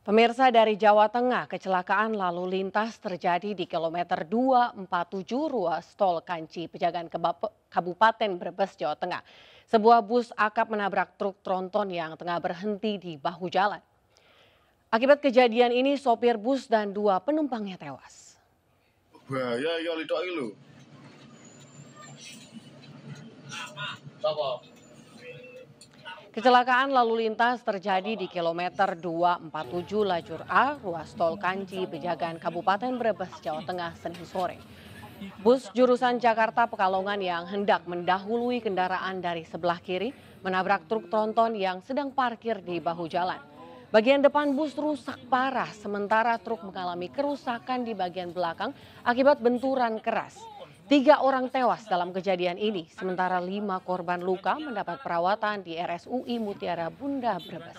Pemirsa dari Jawa Tengah, kecelakaan lalu lintas terjadi di kilometer 247 ruas tol Kanci, pejagaan Kabupaten Brebes, Jawa Tengah. Sebuah bus akap menabrak truk tronton yang tengah berhenti di bahu jalan. Akibat kejadian ini, sopir bus dan dua penumpangnya tewas. Bahaya ya ilu. Apa? Apa? Kecelakaan lalu lintas terjadi di kilometer 247 lajur A, ruas tol Kanci, Pejagan, Kabupaten Brebes, Jawa Tengah, Senin sore. Bus jurusan Jakarta Pekalongan yang hendak mendahului kendaraan dari sebelah kiri menabrak truk tronton yang sedang parkir di bahu jalan. Bagian depan bus rusak parah, sementara truk mengalami kerusakan di bagian belakang akibat benturan keras. Tiga orang tewas dalam kejadian ini, sementara lima korban luka mendapat perawatan di RSUI Mutiara Bunda Brebes.